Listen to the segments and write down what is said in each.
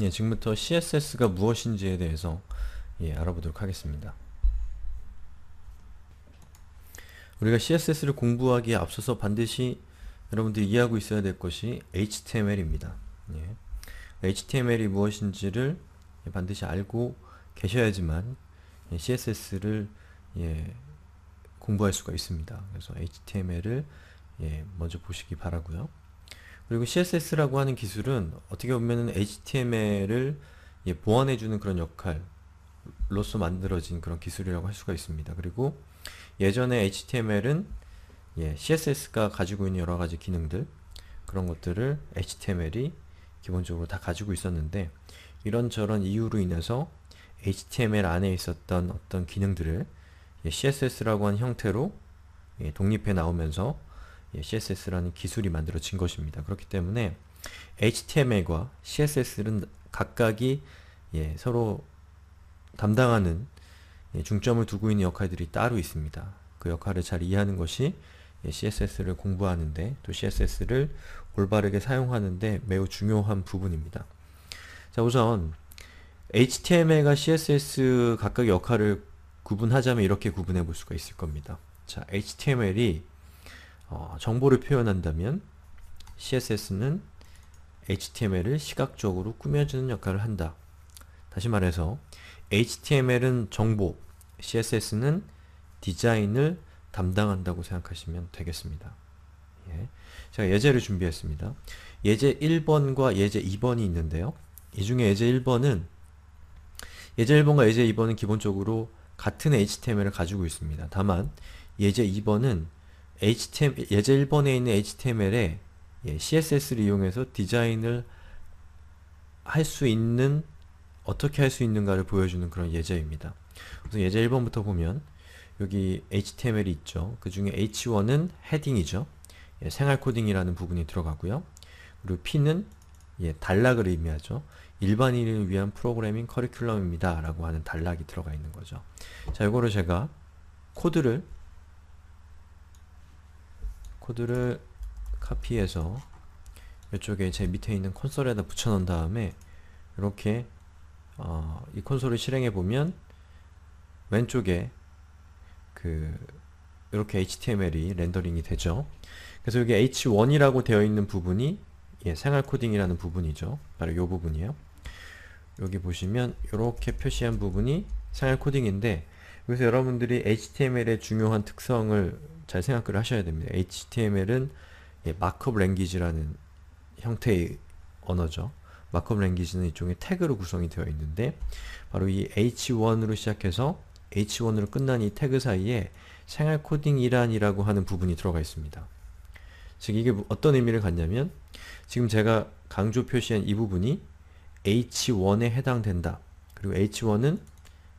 예, 지금부터 CSS가 무엇인지에 대해서 예, 알아보도록 하겠습니다. 우리가 CSS를 공부하기에 앞서서 반드시 여러분들이 이해하고 있어야 될 것이 HTML입니다. 예. HTML이 무엇인지를 예, 반드시 알고 계셔야지만 예, CSS를 예, 공부할 수가 있습니다. 그래서 HTML을 예, 먼저 보시기 바라고요. 그리고 CSS라고 하는 기술은 어떻게 보면 HTML을 예, 보완해주는 그런 역할로서 만들어진 그런 기술이라고 할 수가 있습니다. 그리고 예전에 HTML은 예, CSS가 가지고 있는 여러 가지 기능들 그런 것들을 HTML이 기본적으로 다 가지고 있었는데 이런저런 이유로 인해서 HTML 안에 있었던 어떤 기능들을 CSS라고 예, 하는 형태로 예, 독립해 나오면서 예, CSS라는 기술이 만들어진 것입니다. 그렇기 때문에 HTML과 CSS는 각각이 예, 서로 담당하는 예, 중점을 두고 있는 역할들이 따로 있습니다. 그 역할을 잘 이해하는 것이 예, CSS를 공부하는데 또 CSS를 올바르게 사용하는데 매우 중요한 부분입니다. 자 우선 HTML과 CSS 각각 의 역할을 구분하자면 이렇게 구분해 볼 수가 있을 겁니다. 자 HTML이 어, 정보를 표현한다면 CSS는 HTML을 시각적으로 꾸며주는 역할을 한다. 다시 말해서 HTML은 정보, CSS는 디자인을 담당한다고 생각하시면 되겠습니다. 예. 제가 예제를 준비했습니다. 예제 1번과 예제 2번이 있는데요. 이 중에 예제 1번은 예제 1번과 예제 2번은 기본적으로 같은 HTML을 가지고 있습니다. 다만 예제 2번은 HTML, 예제 1번에 있는 HTML에 예, CSS를 이용해서 디자인을 할 수 있는 어떻게 할 수 있는가를 보여주는 그런 예제입니다. 우선 예제 1번부터 보면 여기 HTML이 있죠. 그 중에 H1은 헤딩이죠. 예, 생활 코딩이라는 부분이 들어가고요. 그리고 P는 예, 단락을 의미하죠. 일반인을 위한 프로그래밍 커리큘럼입니다. 라고 하는 단락이 들어가 있는 거죠. 자, 이거를 제가 코드를 코드를 카피해서 이쪽에 제 밑에 있는 콘솔에다 붙여놓은 다음에 이렇게 어, 이 콘솔을 실행해보면 왼쪽에 그 이렇게 HTML이 렌더링이 되죠. 그래서 여기 H1이라고 되어 있는 부분이 예, 생활 코딩이라는 부분이죠. 바로 요 부분이에요. 여기 보시면 이렇게 표시한 부분이 생활 코딩인데 그래서 여러분들이 HTML의 중요한 특성을 잘 생각을 하셔야 됩니다. HTML은 예, 마크업 랭귀지라는 형태의 언어죠. 마크업 랭귀지는 일종의 태그로 구성이 되어 있는데 바로 이 h1으로 시작해서 h1으로 끝난 이 태그 사이에 생활 코딩이란이라고 하는 부분이 들어가 있습니다. 즉 이게 어떤 의미를 갖냐면 지금 제가 강조 표시한 이 부분이 h1에 해당된다. 그리고 h1은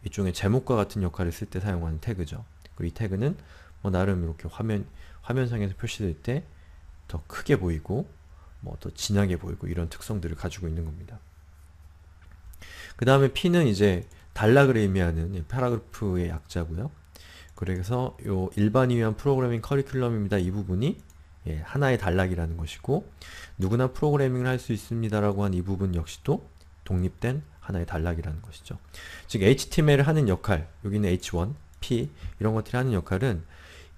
이종에 제목과 같은 역할을 쓸 때 사용하는 태그죠. 그리고 이 태그는 뭐 나름 이렇게 화면, 화면상에서 표시될 때 더 크게 보이고 뭐 더 진하게 보이고 이런 특성들을 가지고 있는 겁니다. 그 다음에 p는 이제 단락을 의미하는 파라그래프의 예, 약자고요. 그래서 요 일반이 위한 프로그래밍 커리큘럼입니다. 이 부분이 예, 하나의 단락이라는 것이고 누구나 프로그래밍을 할 수 있습니다라고 한 이 부분 역시도 독립된 하나의 단락이라는 것이죠. 즉 HTML 하는 역할, 여기는 H1, P 이런 것들이 하는 역할은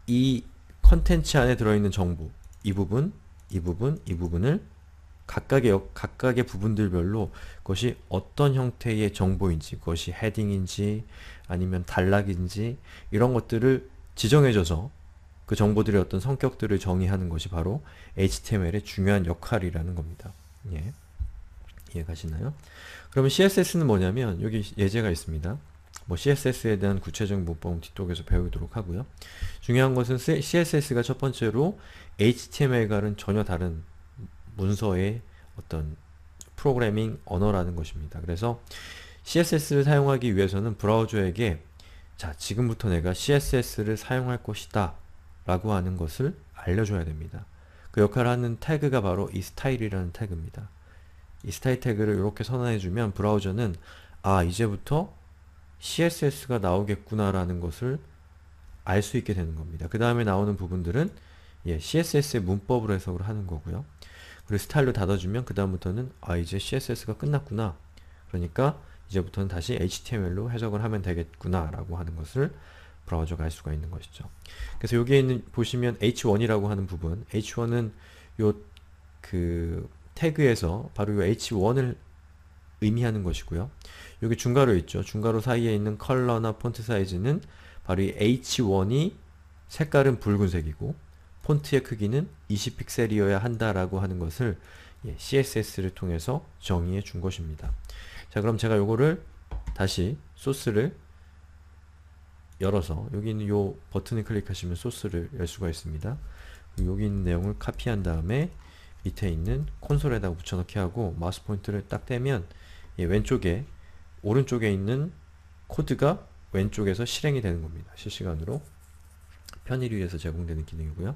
이 컨텐츠 안에 들어있는 정보, 이 부분, 이 부분, 이 부분을 각각의, 역, 각각의 부분들별로 그것이 어떤 형태의 정보인지, 그것이 헤딩인지, 아니면 단락인지 이런 것들을 지정해줘서 그 정보들의 어떤 성격들을 정의하는 것이 바로 HTML의 중요한 역할이라는 겁니다. 예. 이해가시나요? 그러면 CSS는 뭐냐면 여기 예제가 있습니다. 뭐 CSS에 대한 구체적 문법은 뒤쪽에서 배우도록 하고요. 중요한 것은 CSS가 첫 번째로 HTML과는 전혀 다른 문서의 어떤 프로그래밍 언어라는 것입니다. 그래서 CSS를 사용하기 위해서는 브라우저에게 자, 지금부터 내가 CSS를 사용할 것이다 라고 하는 것을 알려줘야 됩니다. 그 역할을 하는 태그가 바로 이 스타일이라는 태그입니다. 이 스타일 태그를 이렇게 선언해주면 브라우저는 아 이제부터 CSS가 나오겠구나라는 것을 알 수 있게 되는 겁니다. 그 다음에 나오는 부분들은 예, CSS의 문법으로 해석을 하는 거고요. 그리고 스타일로 닫아주면 그 다음부터는 아 이제 CSS가 끝났구나 그러니까 이제부터는 다시 HTML로 해석을 하면 되겠구나 라고 하는 것을 브라우저가 알 수가 있는 것이죠. 그래서 여기에 있는 보시면 H1이라고 하는 부분 H1은 요그 태그에서 바로 이 h1을 의미하는 것이고요. 여기 중괄호 있죠. 중괄호 사이에 있는 컬러나 폰트 사이즈는 바로 이 h1이 색깔은 붉은색이고 폰트의 크기는 20픽셀이어야 한다라고 하는 것을 예, CSS를 통해서 정의해 준 것입니다. 자 그럼 제가 요거를 다시 소스를 열어서 여기 있는 요 버튼을 클릭하시면 소스를 열 수가 있습니다. 여기 있는 내용을 카피한 다음에 밑에 있는 콘솔에다가 붙여넣기 하고 마우스 포인트를 딱 떼면 왼쪽에 오른쪽에 있는 코드가 왼쪽에서 실행이 되는 겁니다. 실시간으로 편의를 위해서 제공되는 기능이고요.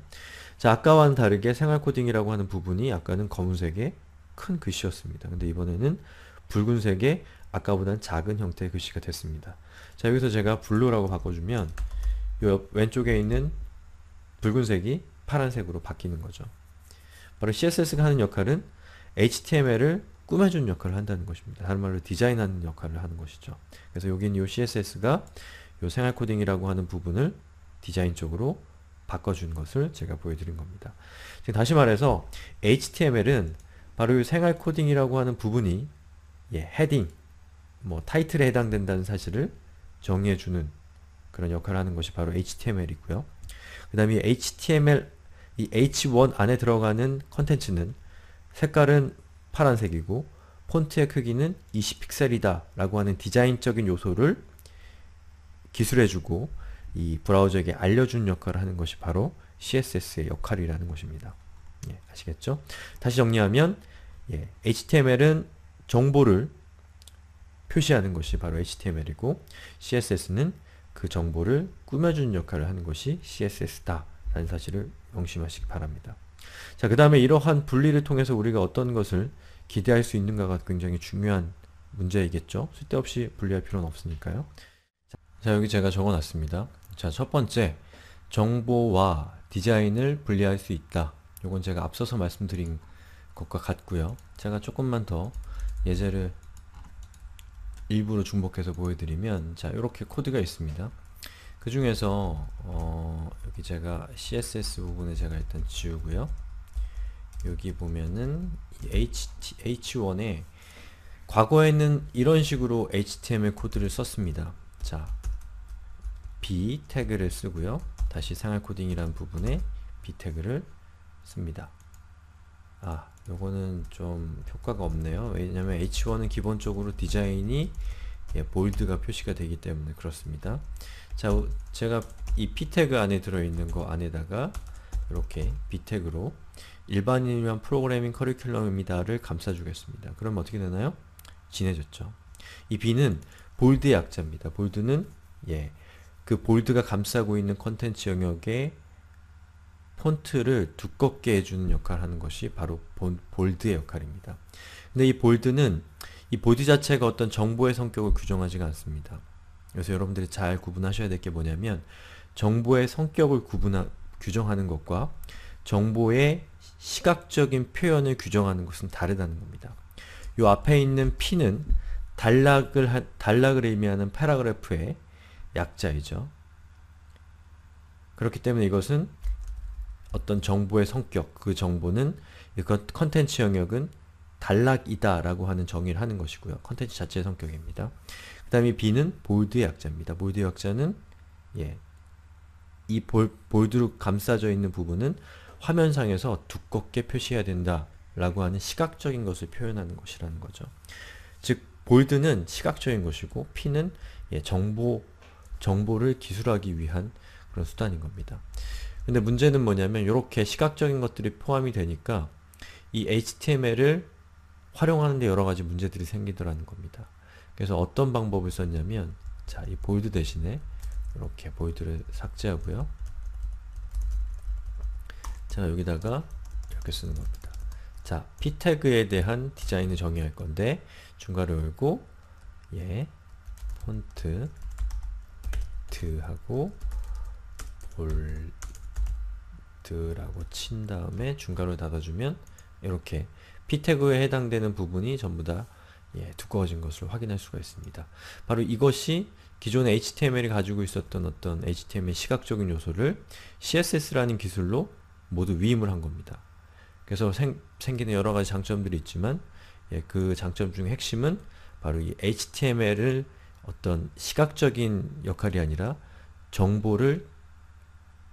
자, 아까와는 다르게 생활코딩이라고 하는 부분이 아까는 검은색의 큰 글씨였습니다. 근데 이번에는 붉은색의 아까보단 작은 형태의 글씨가 됐습니다. 자, 여기서 제가 블루라고 바꿔주면 요 왼쪽에 있는 붉은색이 파란색으로 바뀌는 거죠. 바로 CSS가 하는 역할은 HTML을 꾸며주는 역할을 한다는 것입니다. 다른 말로 디자인하는 역할을 하는 것이죠. 그래서 여기는 CSS가 이 생활코딩이라고 하는 부분을 디자인 쪽으로 바꿔준 것을 제가 보여드린 겁니다. 지금 다시 말해서 HTML은 바로 이 생활코딩이라고 하는 부분이 예, 헤딩, 뭐 타이틀에 해당된다는 사실을 정의해주는 그런 역할을 하는 것이 바로 HTML이고요. 그 다음에 HTML 이 H1 안에 들어가는 컨텐츠는 색깔은 파란색이고 폰트의 크기는 20픽셀이다 라고 하는 디자인적인 요소를 기술해주고 이 브라우저에게 알려주는 역할을 하는 것이 바로 CSS의 역할이라는 것입니다. 예, 아시겠죠? 다시 정리하면 예, HTML은 정보를 표시하는 것이 바로 HTML이고 CSS는 그 정보를 꾸며주는 역할을 하는 것이 CSS다 라는 사실을 명심하시기 바랍니다. 자, 그 다음에 이러한 분리를 통해서 우리가 어떤 것을 기대할 수 있는가가 굉장히 중요한 문제이겠죠? 쓸데없이 분리할 필요는 없으니까요. 자, 여기 제가 적어놨습니다. 자, 첫 번째, 정보와 디자인을 분리할 수 있다. 요건 제가 앞서서 말씀드린 것과 같고요. 제가 조금만 더 예제를 일부러 중복해서 보여드리면 자, 이렇게 코드가 있습니다. 그 중에서 어, 여기 제가 CSS 부분에 제가 일단 지우고요. 여기 보면은 h 1에 과거에는 이런 식으로 HTML 코드를 썼습니다. 자, B 태그를 쓰고요. 다시 생활 코딩이란 부분에 B 태그를 씁니다. 아, 요거는 좀 효과가 없네요. 왜냐면 H1은 기본적으로 디자인이 예, 볼드가 표시가 되기 때문에 그렇습니다. 자, 제가 이 p 태그 안에 들어있는 거 안에다가 이렇게 b 태그로 일반인을 위한 프로그래밍 커리큘럼입니다를 감싸주겠습니다. 그럼 어떻게 되나요? 진해졌죠. 이 b는 볼드의 약자입니다. 볼드는 예, 그 볼드가 감싸고 있는 컨텐츠 영역에 폰트를 두껍게 해주는 역할을 하는 것이 바로 본, 볼드의 역할입니다. 근데 이 볼드는 이 볼드 자체가 어떤 정보의 성격을 규정하지가 않습니다. 여기서 여러분들이 잘 구분하셔야 될 게 뭐냐면 정보의 성격을 구분하, 규정하는 것과 정보의 시각적인 표현을 규정하는 것은 다르다는 겁니다. 요 앞에 있는 P는 단락을, 하, 단락을 의미하는 패라그래프의 약자이죠. 그렇기 때문에 이것은 어떤 정보의 성격, 그 정보는 그 컨텐츠 영역은 단락이다라고 하는 정의를 하는 것이고요. 컨텐츠 자체의 성격입니다. 그 다음에 B는 볼드의 약자입니다. 볼드의 약자는 예, 이 볼, 볼드로 감싸져 있는 부분은 화면상에서 두껍게 표시해야 된다라고 하는 시각적인 것을 표현하는 것이라는 거죠. 즉, 볼드는 시각적인 것이고 P는 예, 정보, 정보를 기술하기 위한 그런 수단인 겁니다. 근데 문제는 뭐냐면 이렇게 시각적인 것들이 포함이 되니까 이 HTML을 활용하는데 여러가지 문제들이 생기더라는 겁니다. 그래서 어떤 방법을 썼냐면 자, 이 보이드 대신에 이렇게 보이드를 삭제하고요. 제가 여기다가 이렇게 쓰는 겁니다. 자, p 태그에 대한 디자인을 정의할 건데 중괄호 열고 예, 폰트 하고 볼드라고 친 다음에 중괄호 닫아주면 이렇게 p 태그에 해당되는 부분이 전부 다 예, 두꺼워진 것을 확인할 수가 있습니다. 바로 이것이 기존 HTML이 가지고 있었던 어떤 HTML 시각적인 요소를 CSS라는 기술로 모두 위임을 한 겁니다. 그래서 생, 기는 여러가지 장점들이 있지만 예, 그 장점 중 핵심은 바로 이 HTML을 어떤 시각적인 역할이 아니라 정보를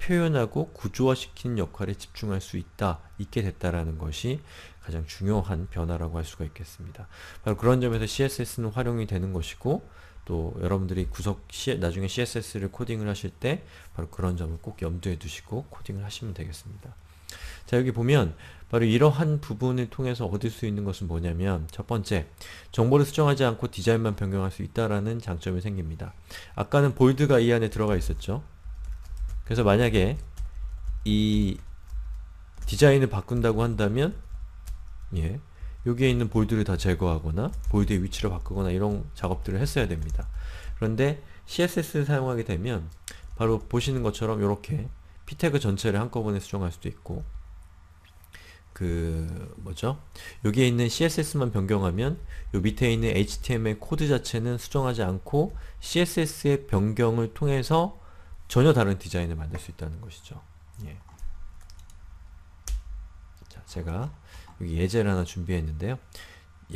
표현하고 구조화시키 역할에 집중할 수 있다, 있게 됐다라는 것이 가장 중요한 변화라고 할 수가 있겠습니다. 바로 그런 점에서 CSS는 활용이 되는 것이고 또 여러분들이 구석 나중에 CSS를 코딩을 하실 때 바로 그런 점을 꼭 염두에 두시고 코딩을 하시면 되겠습니다. 자 여기 보면 바로 이러한 부분을 통해서 얻을 수 있는 것은 뭐냐면 첫 번째, 정보를 수정하지 않고 디자인만 변경할 수있다라 장점이 생깁니다. 아까는 볼드가 이 안에 들어가 있었죠. 그래서 만약에 이 디자인을 바꾼다고 한다면 예. 여기에 있는 볼드를 다 제거하거나 볼드의 위치를 바꾸거나 이런 작업들을 했어야 됩니다. 그런데 CSS를 사용하게 되면 바로 보시는 것처럼 이렇게 p 태그 전체를 한꺼번에 수정할 수도 있고 그 뭐죠? 여기에 있는 CSS만 변경하면 요 밑에 있는 HTML 코드 자체는 수정하지 않고 CSS의 변경을 통해서 전혀 다른 디자인을 만들 수 있다는 것이죠. 예. 자, 제가 여기 예제를 하나 준비했는데요.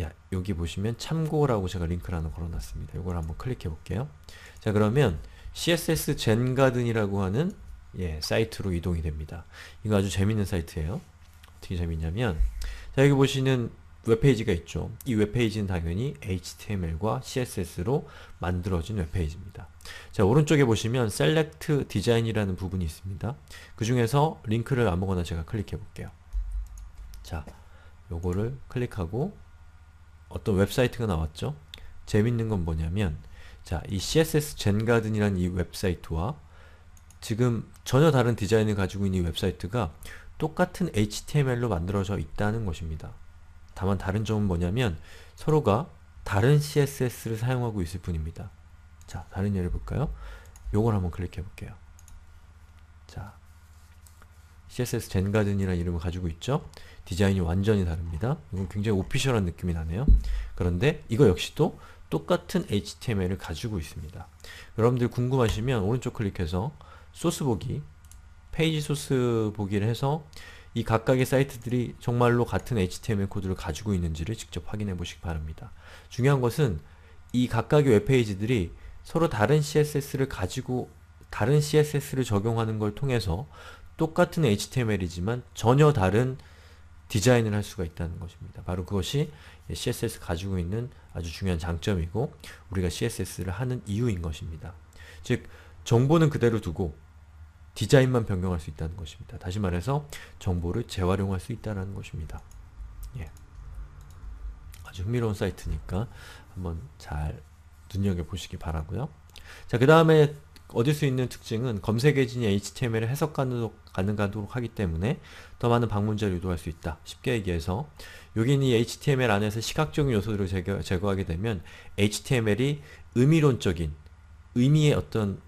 야, 여기 보시면 참고라고 제가 링크를 하나 걸어놨습니다. 이걸 한번 클릭해 볼게요. 자 그러면 CSS 젠가든이라고 하는 예, 사이트로 이동이 됩니다. 이거 아주 재밌는 사이트예요. 어떻게 재밌냐면 자 여기 보시는 웹페이지가 있죠. 이 웹페이지는 당연히 HTML과 CSS로 만들어진 웹페이지입니다. 자 오른쪽에 보시면 Select Design이라는 부분이 있습니다. 그 중에서 링크를 아무거나 제가 클릭해 볼게요. 자 요거를 클릭하고 어떤 웹사이트가 나왔죠? 재밌는 건 뭐냐면 자, 이 CSS 젠가든이라는 이 웹사이트와 지금 전혀 다른 디자인을 가지고 있는 이 웹사이트가 똑같은 HTML로 만들어져 있다는 것입니다. 다만 다른 점은 뭐냐면 서로가 다른 CSS를 사용하고 있을 뿐입니다. 자, 다른 예를 볼까요? 요걸 한번 클릭해 볼게요. 자, CSS 젠가든이라 이름을 가지고 있죠? 디자인이 완전히 다릅니다. 이건 굉장히 오피셜한 느낌이 나네요. 그런데 이거 역시도 똑같은 HTML을 가지고 있습니다. 여러분들 궁금하시면 오른쪽 클릭해서 소스 보기, 페이지 소스 보기를 해서 이 각각의 사이트들이 정말로 같은 HTML 코드를 가지고 있는지를 직접 확인해 보시기 바랍니다. 중요한 것은 이 각각의 웹페이지들이 서로 다른 CSS를 가지고 다른 CSS를 적용하는 걸 통해서 똑같은 HTML이지만 전혀 다른 디자인을 할 수가 있다는 것입니다. 바로 그것이 CSS 가지고 있는 아주 중요한 장점이고 우리가 CSS를 하는 이유인 것입니다. 즉 정보는 그대로 두고 디자인만 변경할 수 있다는 것입니다. 다시 말해서 정보를 재활용할 수 있다는 것입니다. 예. 아주 흥미로운 사이트니까 한번 잘 눈여겨보시기 바라고요. 자, 그 다음에 얻을 수 있는 특징은 검색 엔진이 HTML을 해석 가능하도록 하기 때문에 더 많은 방문자를 유도할 수 있다. 쉽게 얘기해서 여기는 이 HTML 안에서 시각적인 요소들을 제거, 제거하게 되면 HTML이 의미론적인 의미의 어떤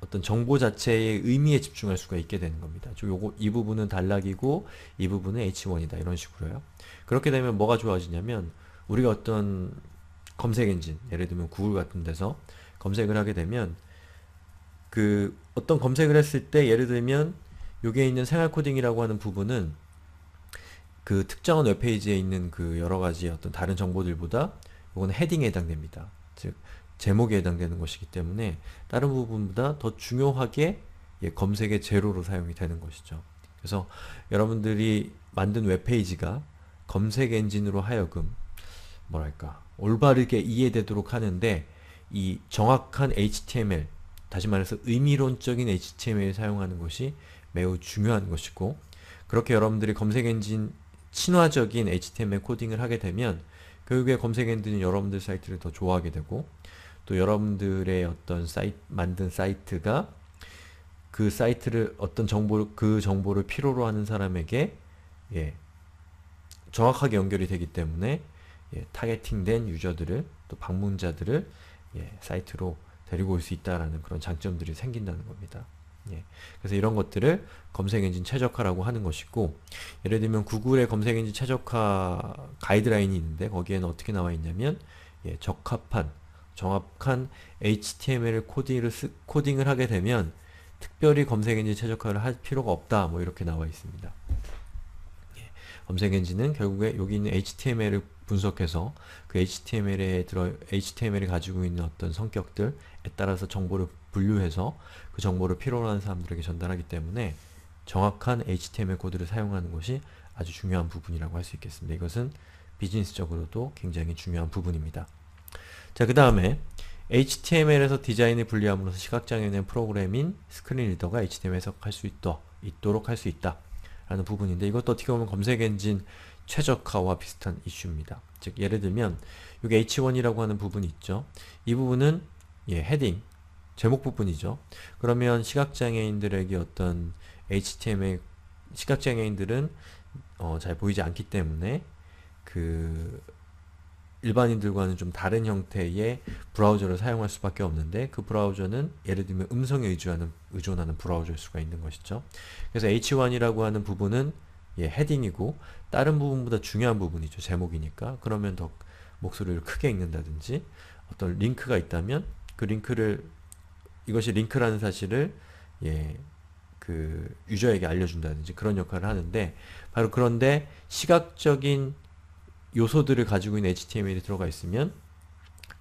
어떤 정보 자체의 의미에 집중할 수가 있게 되는 겁니다. 요거 이 부분은 단락이고 이 부분은 h1이다 이런 식으로요. 그렇게 되면 뭐가 좋아지냐면 우리가 어떤 검색 엔진 예를 들면 구글 같은 데서 검색을 하게 되면 그 어떤 검색을 했을 때 예를 들면 여기에 있는 생활 코딩이라고 하는 부분은 그 특정한 웹페이지에 있는 그 여러 가지 어떤 다른 정보들보다 이건 헤딩에 해당됩니다. 즉 제목에 해당되는 것이기 때문에 다른 부분보다 더 중요하게 예, 검색의 제로로 사용이 되는 것이죠. 그래서 여러분들이 만든 웹페이지가 검색 엔진으로 하여금 뭐랄까 올바르게 이해되도록 하는데 이 정확한 HTML 다시 말해서 의미론적인 h t m l 사용하는 것이 매우 중요한 것이고 그렇게 여러분들이 검색 엔진 친화적인 HTML 코딩을 하게 되면 교육의 검색 엔진은 여러분들 사이트를 더 좋아하게 되고 또 여러분들의 어떤 사이트, 만든 사이트가 그 사이트를 어떤 정보를 그 정보를 필요로 하는 사람에게 예, 정확하게 연결이 되기 때문에 예, 타겟팅된 유저들을 또 방문자들을 예, 사이트로 데리고 올 수 있다라는 그런 장점들이 생긴다는 겁니다. 예. 그래서 이런 것들을 검색엔진 최적화라고 하는 것이고 예를 들면 구글의 검색엔진 최적화 가이드라인이 있는데 거기에는 어떻게 나와 있냐면 예, 적합한 정확한 HTML 코딩을, 쓰, 코딩을 하게 되면 특별히 검색엔진 최적화를 할 필요가 없다 뭐 이렇게 나와 있습니다. 검색 엔진은 결국에 여기 있는 HTML을 분석해서 그 HTML에 들어 HTML이 가지고 있는 어떤 성격들에 따라서 정보를 분류해서 그 정보를 필요로 하는 사람들에게 전달하기 때문에 정확한 HTML 코드를 사용하는 것이 아주 중요한 부분이라고 할 수 있겠습니다. 이것은 비즈니스적으로도 굉장히 중요한 부분입니다. 자, 그 다음에 HTML에서 디자인을 분리함으로써 시각장애인의 프로그램인 스크린 리더가 HTML에 해석할 수 있도록 할 수 있다. 라는 부분인데 이것도 어떻게 보면 검색 엔진 최적화와 비슷한 이슈입니다. 즉 예를 들면 여기 h1이라고 하는 부분이 있죠. 이 부분은 예, 헤딩, 제목 부분이죠. 그러면 시각장애인들에게 어떤 HTML 시각장애인들은 어, 잘 보이지 않기 때문에 그 일반인들과는 좀 다른 형태의 브라우저를 사용할 수밖에 없는데 그 브라우저는 예를 들면 음성에 의존하는, 의존하는 브라우저일 수가 있는 것이죠. 그래서 h1이라고 하는 부분은 예, 헤딩이고 다른 부분보다 중요한 부분이죠. 제목이니까. 그러면 더 목소리를 크게 읽는다든지 어떤 링크가 있다면 그 링크를 이것이 링크라는 사실을 예, 그 유저에게 알려준다든지 그런 역할을 하는데 바로 그런데 시각적인 요소들을 가지고 있는 HTML이 들어가 있으면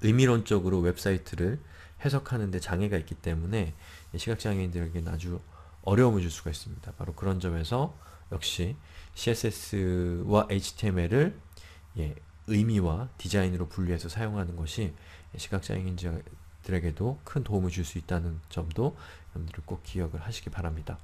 의미론적으로 웹사이트를 해석하는 데 장애가 있기 때문에 시각장애인들에게는 아주 어려움을 줄 수가 있습니다. 바로 그런 점에서 역시 CSS와 HTML을 예, 의미와 디자인으로 분리해서 사용하는 것이 시각장애인들에게도 큰 도움을 줄 수 있다는 점도 여러분들이 꼭 기억을 하시기 바랍니다.